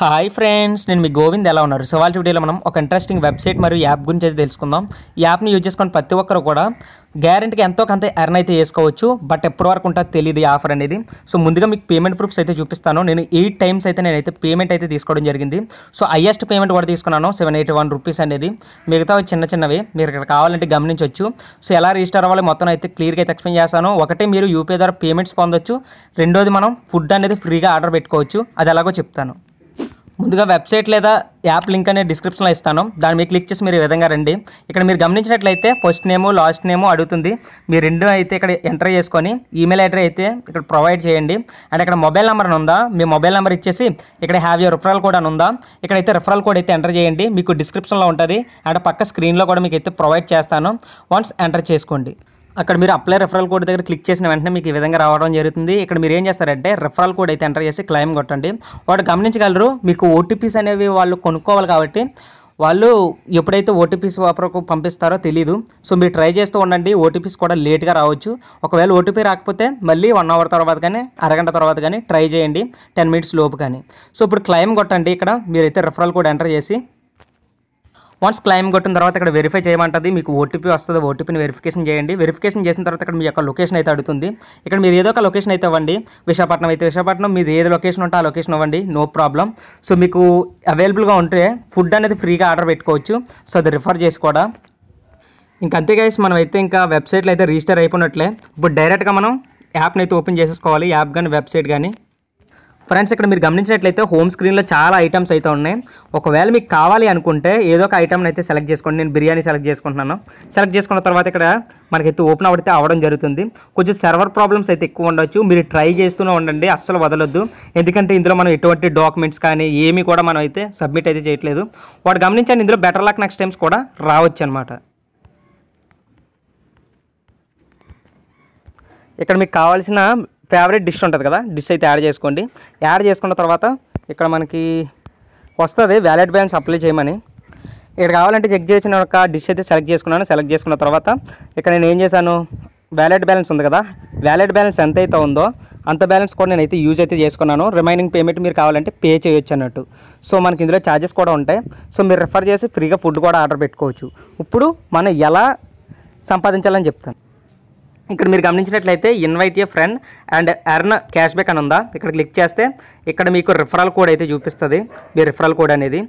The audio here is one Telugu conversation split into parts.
హాయ్ ఫ్రెండ్స్ నేను మీ గోవింద్ ఎలా ఉన్నారు సో వాళ్ళ వీడియోలో మనం ఒక ఇంట్రెస్టింగ్ వెబ్సైట్ మరియు యాప్ గురించి అయితే తెలుసుకుందాం యాప్ని యూజ్ చేసుకొని ప్రతి ఒక్కరు కూడా గ్యారంటీకి ఎంతో కొంత ఎర్న్ అయితే చేసుకోవచ్చు బట్ ఎప్పటి వరకు ఉంటుంది తెలియదు ఈ ఆఫర్ అనేది సో ముందుగా మీకు పేమెంట్ ప్రూఫ్స్ అయితే చూపిస్తాను నేను ఎయిట్ టైమ్స్ అయితే నేనైతే పేమెంట్ అయితే తీసుకోవడం జరిగింది సో హయ్యెస్ట్ పేమెంట్ కూడా తీసుకున్నాను సెవెన్ ఎయిటీ వన్ రూపీస్ అనేది మిగతా చిన్న చిన్నవి మీరు ఇక్కడ కావాలంటే గమనించవచ్చు సో ఎలా రిజిస్టర్ అవ్వాలి మొత్తం అయితే క్లియర్గా అయితే ఎక్స్ప్లెయిన్ చేస్తాను ఒకటే మీరు యూపీఐ ద్వారా పేమెంట్స్ పొందొచ్చు రెండోది మనం ఫుడ్ అనేది ఫ్రీగా ఆర్డర్ పెట్టుకోవచ్చు అది ఎలాగో చెప్తాను ముందుగా వెబ్సైట్ లేదా యాప్ లింక్ అనేది డిస్క్రిప్షన్లో ఇస్తాను దాన్ని మీరు క్లిక్ చేసి మీరు ఈ విధంగా రండి ఇక్కడ మీరు గమనించినట్లయితే ఫస్ట్ నేము లాస్ట్ నేము అడుగుతుంది మీరు రెండు అయితే ఇక్కడ ఎంటర్ చేసుకొని ఈమెయిల్ అడ్రస్ అయితే ఇక్కడ ప్రొవైడ్ చేయండి అండ్ ఇక్కడ మొబైల్ నెంబర్ ఉందా మీ మొబైల్ నెంబర్ ఇచ్చేసి ఇక్కడ హ్యావ్ యూ రిఫరల్ కోడ్ అని ఉందా ఇక్కడైతే రిఫరల్ కోడ్ అయితే ఎంటర్ చేయండి మీకు డిస్క్రిప్షన్లో ఉంటుంది అండ్ పక్క స్క్రీన్లో కూడా మీకు అయితే ప్రొవైడ్ చేస్తాను వన్స్ ఎంటర్ చేసుకోండి అక్కడ మీరు అప్లై రెఫరల్ కోడ్ దగ్గర క్లిక్ చేసిన వెంటనే మీకు ఈ విధంగా రావడం జరుగుతుంది ఇక్కడ మీరు ఏం చేస్తారంటే రెఫరల్ కోడ్ అయితే ఎంటర్ చేసి క్లైమ్ కొట్టండి వాడు గమనించగలరు మీకు ఓటీపీస్ అనేవి వాళ్ళు కొనుక్కోవాలి కాబట్టి వాళ్ళు ఎప్పుడైతే ఓటీపీస్ వరకు పంపిస్తారో తెలీదు సో మీరు ట్రై చేస్తూ ఉండండి ఓటీపీస్ కూడా లేట్గా రావచ్చు ఒకవేళ ఓటీపీ రాకపోతే మళ్ళీ వన్ అవర్ తర్వాత కానీ అరగంట తర్వాత కానీ ట్రై చేయండి టెన్ మినిట్స్ లోపు కానీ సో ఇప్పుడు క్లైమ్ కొట్టండి ఇక్కడ మీరైతే రెఫరల్ కోడ్ ఎంటర్ చేసి వన్స్ క్లైమ్ కొట్టిన తర్వాత ఇక్కడ వెరిఫై చేయమంటుంది మీకు ఓటీపీ వస్తుంది ఓటీపీని వెరిఫికేషన్ చేయండి వెరిఫికేషన్ చేసిన తర్వాత ఇక్కడ మీ యొక్క లొకేషన్ అయితే అడుగుతుంది ఇక్కడ మీరు ఏదో ఒక లొకేషన్ అయితే ఇవ్వండి విశాఖపట్నం అయితే విశాఖపట్నం మీది ఏది లొకేషన్ ఉంటే ఆ లొకేషన్ ఇవ్వండి నో ప్రాబ్లం సో మీకు అవైలబుల్గా ఉంటే ఫుడ్ అనేది ఫ్రీగా ఆర్డర్ పెట్టుకోవచ్చు సో అది రిఫర్ చేసి కూడా ఇంక అంతే గైస్ మనం అయితే ఇంకా వెబ్సైట్లో అయితే రిజిస్టర్ అయిపోయినట్లే ఇప్పుడు డైరెక్ట్గా మనం యాప్ని అయితే ఓపెన్ చేసేసుకోవాలి యాప్ కానీ వెబ్సైట్ కానీ ఫ్రెండ్స్ ఇక్కడ మీరు గమనించినట్లయితే హోమ్ స్క్రీన్లో చాలా ఐటమ్స్ అయితే ఉన్నాయి ఒకవేళ మీకు కావాలి అనుకుంటే ఏదో ఒక ఐటమ్ని అయితే సెలెక్ట్ చేసుకోండి నేను బిర్యానీ సెలెక్ట్ చేసుకుంటున్నాను సెలెక్ట్ చేసుకున్న తర్వాత ఇక్కడ మనకైతే ఓపెన్ అవడితే అవడం జరుగుతుంది కొంచెం సర్వర్ ప్రాబ్లమ్స్ అయితే ఎక్కువ ఉండొచ్చు మీరు ట్రై చేస్తూనే ఉండండి అస్సలు వదలొద్దు ఎందుకంటే ఇందులో మనం ఎటువంటి డాక్యుమెంట్స్ కానీ ఏమీ కూడా మనం అయితే సబ్మిట్ అయితే చేయట్లేదు వాడు గమనించండి ఇందులో బెటర్ లక్ నెక్స్ట్ టైమ్స్ కూడా రావచ్చు అనమాట ఇక్కడ మీకు కావాల్సిన ఫేవరెట్ డిష్ ఉంటుంది కదా డిష్ అయితే యాడ్ చేసుకోండి యాడ్ చేసుకున్న తర్వాత ఇక్కడ మనకి వస్తుంది వ్యాలెట్ బ్యాలెన్స్ అప్లై చేయమని ఇక్కడ కావాలంటే చెక్ చేసిన ఒక డిష్ అయితే సెలెక్ట్ చేసుకున్నాను సెలెక్ట్ చేసుకున్న తర్వాత ఇక్కడ నేను ఏం చేశాను వ్యాలెట్ బ్యాలెన్స్ ఉంది కదా వ్యాలెట్ బ్యాలెన్స్ ఎంత అయితే ఉందో అంత బ్యాలెన్స్ కూడా నేనైతే యూజ్ అయితే చేసుకున్నాను రిమైనింగ్ పేమెంట్ మీరు కావాలంటే పే చేయొచ్చు అన్నట్టు సో మనకి ఇందులో ఛార్జెస్ కూడా ఉంటాయి సో మీరు రిఫర్ చేసి ఫ్రీగా ఫుడ్ కూడా ఆర్డర్ పెట్టుకోవచ్చు ఇప్పుడు మనం ఎలా సంపాదించాలని చెప్తాను ఇక్కడ మీరు గమనించినట్లయితే invite a friend and earn cashback అని ఉందా ఇక్కడ క్లిక్ చేస్తే ఇక్కడ మీకు రిఫరల్ కోడ్ అయితే చూపిస్తుంది మీ రిఫరల్ కోడ్ అనేది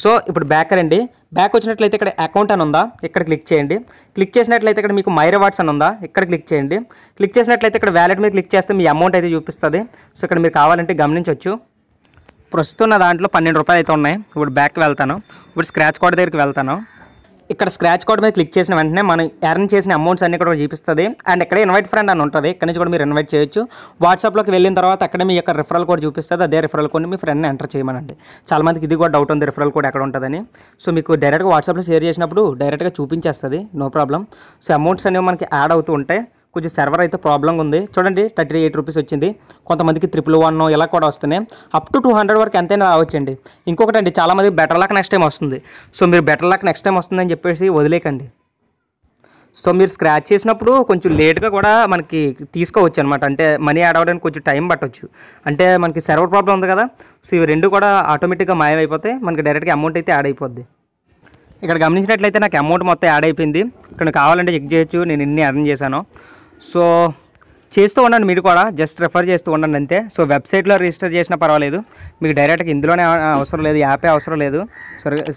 సో ఇప్పుడు బ్యాక్ రండి బ్యాక్ వచ్చినట్లయితే ఇక్కడ అకౌంట్ అని ఉందా ఇక్కడ క్లిక్ చేయండి క్లిక్ చేసినట్లయితే ఇక్కడ మీకు మై రివార్డ్స్ అని ఉందా ఇక్కడ క్లిక్ చేయండి క్లిక్ చేసినట్లయితే ఇక్కడ వ్యాలెట్ మీద క్లిక్ చేస్తే మీ అమౌంట్ అయితే చూపిస్తుంది సో ఇక్కడ మీరు కావాలంటే గమనించవచ్చు ప్రస్తుతం నా దాంట్లో పన్నెండు రూపాయలు అయితే ఉన్నాయి ఇప్పుడు బ్యాక్ వెళ్తాను ఇప్పుడు స్క్రాచ్ కోడ్ దగ్గరికి వెళ్తాను ఇక్కడ స్క్రాచ్ కార్డ్ మీద క్లిక్ చేసిన వెంటనే మనం ఎర్న్ చేసిన అమౌంట్స్ అన్ని కూడా చూపిస్తుంది అండ్ ఇక్కడ ఇన్వైట్ ఫ్రెండ్ అని ఉంటుంది ఇక్కడ నుంచి కూడా మీరు ఇన్వైట్ చేయొచ్చు వాట్సాప్లోకి వెళ్ళిన తర్వాత అక్కడ మీ యొక్క రిఫరల్ కోడ్ చూపిస్తుంది అదే రిఫరల్ కోడ్ని మీ ఫ్రెండ్ని ఎంటర్ చేయమనండి చాలామందికి ఇది కూడా డౌట్ ఉంది రిఫరల్ కోడ్ ఎక్కడ ఉంటుందని సో మీకు డైరెక్ట్గా వాట్సాప్లో షేర్ చేసినప్పుడు డైరెక్ట్గా చూపించేస్తుంది నో ప్రాబ్లం సో అమౌంట్స్ అనేవి మనకి యాడ్ అవుతూ ఉంటాయి కొంచెం సర్వర్ అయితే ప్రాబ్లంగా ఉంది చూడండి థర్టీ ఎయిట్ రూపీస్ వచ్చింది కొంతమందికి త్రిపుల్ వన్ ఇలా కూడా వస్తున్నాయి అప్ టు టూ హండ్రెడ్ వరకు ఎంతైనా రావచ్చండి ఇంకొకటి అండి చాలామంది బెటర్ లాక్ నెక్స్ట్ టైం వస్తుంది సో మీరు బెటర్ లాక్ నెక్స్ట్ టైం వస్తుందని చెప్పేసి వదిలేకండి సో మీరు స్క్రాచ్ చేసినప్పుడు కొంచెం లేట్గా కూడా మనకి తీసుకోవచ్చు అనమాట అంటే మనీ యాడ్ అవ్వడానికి కొంచెం టైం పట్టవచ్చు అంటే మనకి సర్వర్ ప్రాబ్లం ఉంది కదా సో ఇవి రెండు కూడా ఆటోమేటిక్గా మాయమైపోతే మనకి డైరెక్ట్గా అమౌంట్ అయితే యాడ్ అయిపోద్ది ఇక్కడ గమనించినట్లయితే నాకు అమౌంట్ మొత్తం యాడ్ అయిపోయింది ఇక్కడ కావాలంటే చెక్ చేయొచ్చు నేను ఇన్ని అర్న్ చేశాను సో చేస్తూ ఉండండి మీరు కూడా జస్ట్ రిఫర్ చేస్తూ ఉండండి అంతే సో వెబ్సైట్లో రిజిస్టర్ చేసినా పర్వాలేదు మీకు డైరెక్ట్గా ఇందులోనే అవసరం లేదు యాపే అవసరం లేదు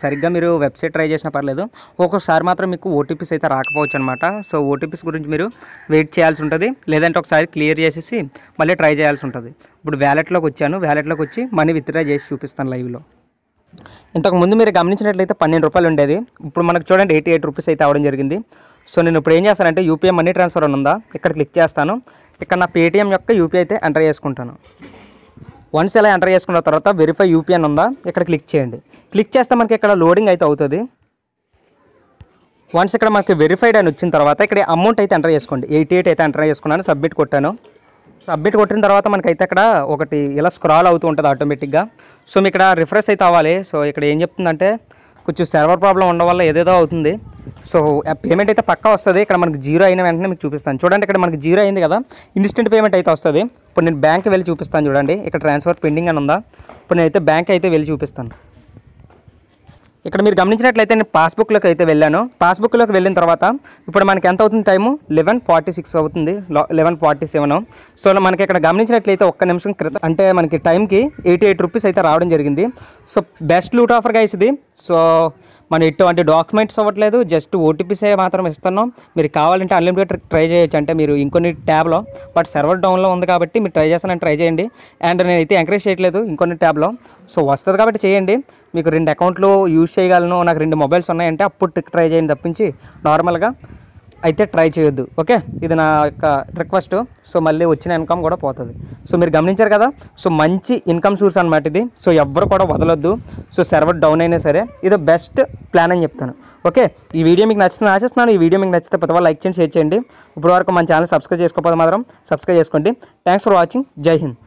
సరిగ్గా మీరు వెబ్సైట్ ట్రై చేసినా పర్లేదు ఒక్కొక్కసారి మాత్రం మీకు ఓటీపీస్ అయితే రాకపోవచ్చు అనమాట సో ఓటీపీస్ గురించి మీరు వెయిట్ చేయాల్సి ఉంటుంది లేదంటే ఒకసారి క్లియర్ చేసేసి మళ్ళీ ట్రై చేయాల్సి ఉంటుంది ఇప్పుడు వ్యాలెట్లోకి వచ్చాను వ్యాలెట్లోకి వచ్చి మనీ విత్డ్రా చేసి చూపిస్తాను లైవ్లో ఇంతకుముందు మీరు గమనించినట్లయితే పన్నెండు రూపాయలు ఉండేది ఇప్పుడు మనకు చూడండి ఎయిటీ ఎయిట్ రూపీస్ అయితే అవ్వడం జరిగింది సో నేను ఇప్పుడు ఏం చేస్తానంటే యూపీఐ మనీ ట్రాన్స్ఫర్ అని ఉందా ఇక్కడ క్లిక్ చేస్తాను ఇక్కడ నా పేటీఎం యొక్క యూపీఐ అయితే ఎంటర్ చేసుకుంటాను వన్స్ ఎలా ఎంటర్ చేసుకున్న తర్వాత వెరిఫై యూపీఐ ఉందా ఇక్కడ క్లిక్ చేయండి క్లిక్ చేస్తే మనకి ఇక్కడ లోడింగ్ అయితే అవుతుంది వన్స్ ఇక్కడ మనకి వెరిఫైడ్ అని వచ్చిన తర్వాత ఇక్కడ అమౌంట్ అయితే ఎంటర్ చేసుకోండి ఎయిటీ ఎయిట్ అయితే ఎంటర్ చేసుకున్నాను సబ్మిట్ కొట్టాను సబ్మిట్ కొట్టిన తర్వాత మనకైతే ఇక్కడ ఒకటి ఇలా స్క్రాల్ అవుతూ ఉంటుంది ఆటోమేటిక్గా సో మీ ఇక్కడ రిఫ్రెష్ అయితే అవ్వాలి సో ఇక్కడ ఏం చెప్తుందంటే కొంచెం సర్వర్ ప్రాబ్లం ఉండడం వల్ల ఏదేదో అవుతుంది సో పేమెంట్ అయితే పక్కా వస్తుంది ఇక్కడ మనకు జీరో అయిన వెంటనే మీకు చూపిస్తాను చూడండి ఇక్కడ మనకు జీరో అయింది కదా ఇన్స్టెంట్ పేమెంట్ అయితే వస్తుంది ఇప్పుడు నేను బ్యాంక్కి వెళ్ళి చూపిస్తాను చూడండి ఇక్కడ ట్రాన్స్ఫర్ పెండింగ్ అని ఉందా ఇప్పుడు నేనైతే బ్యాంక్ అయితే వెళ్ళి చూపిస్తాను ఇక్కడ మీరు గమనించినట్లయితే నేను పాస్బుక్లోకి అయితే వెళ్ళాను పాస్బుక్లోకి వెళ్ళిన తర్వాత ఇప్పుడు మనకి ఎంత అవుతుంది టైము లెవెన్ ఫార్టీ సిక్స్ అవుతుంది లెవెన్ ఫార్టీ సెవెన్ సో మనకి ఇక్కడ గమనించినట్లయితే ఒక్క నిమిషం క్రితం అంటే మనకి టైంకి ఎయిటీ ఎయిట్ రూపీస్ అయితే రావడం జరిగింది సో బెస్ట్ లూట్ ఆఫర్గా ఇస్తుంది సో మనం ఇటువంటి డాక్యుమెంట్స్ అవ్వట్లేదు జస్ట్ ఓటీపీసే మాత్రం ఇస్తున్నాం మీరు కావాలంటే అన్లిమిటెడ్ ట్రై చేయొచ్చు అంటే మీరు ఇంకొన్ని ట్యాబ్లో బట్ సర్వర్ డౌన్లో ఉంది కాబట్టి మీరు ట్రై చేస్తానని ట్రై చేయండి అండ్ నేనైతే ఎంకరేజ్ చేయట్లేదు ఇంకొన్ని ట్యాబ్లో సో వస్తుంది కాబట్టి చేయండి మీకు రెండు అకౌంట్లు యూజ్ చేయగలను నాకు రెండు మొబైల్స్ ఉన్నాయంటే అప్పుడు ట్రై చేయండి తప్పించి నార్మల్గా అయితే ట్రై చేయొద్దు ఓకే ఇది నా యొక్క రిక్వెస్ట్ సో మళ్ళీ వచ్చిన ఇన్కమ్ కూడా పోతుంది సో మీరు గమనించారు కదా సో మంచి ఇన్కమ్ సోర్స్ అనమాట ఇది సో ఎవరు కూడా వదలొద్దు సో సర్వర్ డౌన్ అయినా సరే ఇది బెస్ట్ ప్లాన్ అని చెప్తాను ఓకే ఈ వీడియో మీకు నచ్చిన ఆశిస్తున్నాను ఈ వీడియో మీకు నచ్చితే ప్రతి లైక్ చేయండి షేర్ చేయండి ఇప్పటివరకు మన ఛానల్ సబ్స్క్రైబ్ చేసుకోకపోతే మాత్రం సబ్స్క్రైబ్ చేసుకోండి థ్యాంక్స్ ఫర్ వాచింగ్ జై హింద్